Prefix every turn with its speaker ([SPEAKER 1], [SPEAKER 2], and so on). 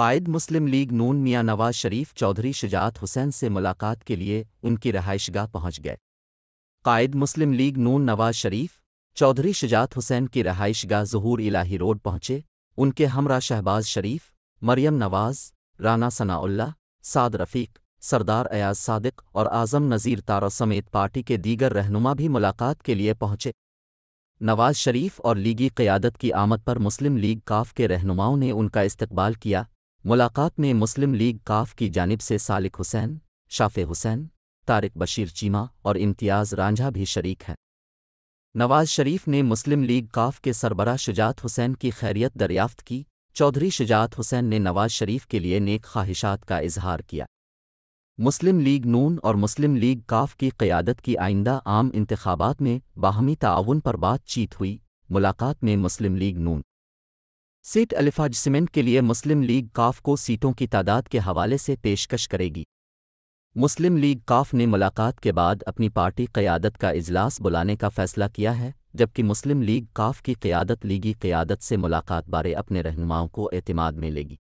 [SPEAKER 1] क़ायद मुस्लिम लीग नून मियाँ नवाज शरीफ चौधरी शुजात हुसैन से मुलाकात के लिए उनकी रहायशगाह पहुंच गए क़ायद मुस्लिम लीग नून नवाज शरीफ चौधरी शुजात हुसैन की रहायशगाह जहूर इलाही रोड पहुंचे उनके हमरा शहबाज शरीफ मरियम नवाज राना सनाउल्ला साद रफ़ीक सरदार अयाज सादिक और आज़म नज़ीर तारा समेत पार्टी के दीगर रहनुमा भी मुलाकात के लिए पहुंचे नवाज शरीफ और लीगी क़यादत की आमद पर मुस्लिम लीग काफ के रहनुमाओं ने उनका इस्तकबाल किया मुलाकात में मुस्लिम लीग काफ की जानब से सालिक हुसैन शाफे हुसैन तारिक बशीर चीमा और इम्तियाज़ रांझा भी शरीक हैं नवाज शरीफ ने मुस्लिम लीग काफ के सरबरा शुजात हुसैन की खैरियत दरियाफ्त की चौधरी शुजात हुसैन ने नवाज शरीफ के लिए नेक ख्वाहिशात का इजहार किया मुस्लिम लीग नून और मुस्लिम लीग काफ की क़्यादत की आइंदा आम इंतबात में बाहमी ताउन पर बातचीत हुई मुलाकात में मुस्लिम लीग नून सीट अलिफाज सीमेंट के लिए मुस्लिम लीग काफ को सीटों की तादाद के हवाले से पेशकश करेगी मुस्लिम लीग काफ ने मुलाकात के बाद अपनी पार्टी क़्यादत का इजलास बुलाने का फैसला किया है जबकि मुस्लिम लीग काफ की क़्यादत लीगी क़्यादत से मुलाकात बारे अपने रहनुमाओं को एतमाद में लेगी